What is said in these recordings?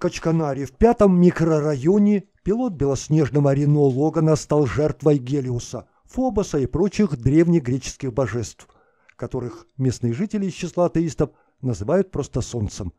Качканаре, в пятом микрорайоне, пилот белоснежного Рено Логана стал жертвой Гелиуса, Фобоса и прочих древнегреческих божеств, которых местные жители из числа атеистов называют просто солнцем.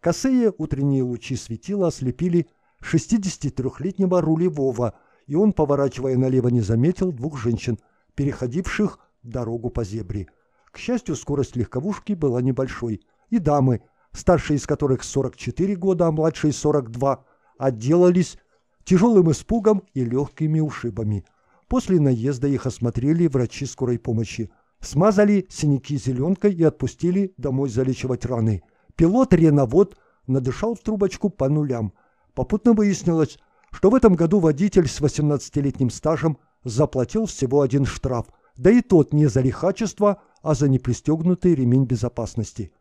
Косые утренние лучи светила ослепили 63-летнего рулевого, и он, поворачивая налево, не заметил двух женщин, переходивших дорогу по зебре. К счастью, скорость легковушки была небольшой, и дамы – старшие из которых 44 года, а младшие 42, отделались тяжелым испугом и легкими ушибами. После наезда их осмотрели врачи скорой помощи. Смазали синяки зеленкой и отпустили домой залечивать раны. Пилот-реновод надышал в трубочку по нулям. Попутно выяснилось, что в этом году водитель с 18-летним стажем заплатил всего один штраф, да и тот не за лихачество, а за непристегнутый ремень безопасности.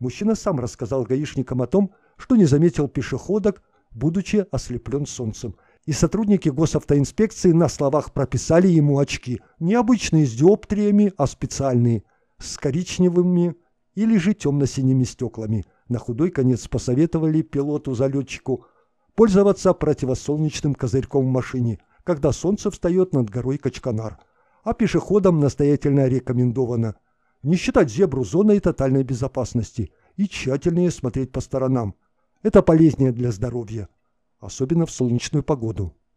Мужчина сам рассказал гаишникам о том, что не заметил пешеходок, будучи ослеплен солнцем. И сотрудники госавтоинспекции на словах прописали ему очки. Не обычные с диоптриями, а специальные. С коричневыми или же темно-синими стеклами. На худой конец посоветовали пилоту-залетчику пользоваться противосолнечным козырьком в машине, когда солнце встает над горой Качканар. А пешеходам настоятельно рекомендовано – не считать зебру зоной тотальной безопасности и тщательнее смотреть по сторонам. Это полезнее для здоровья, особенно в солнечную погоду.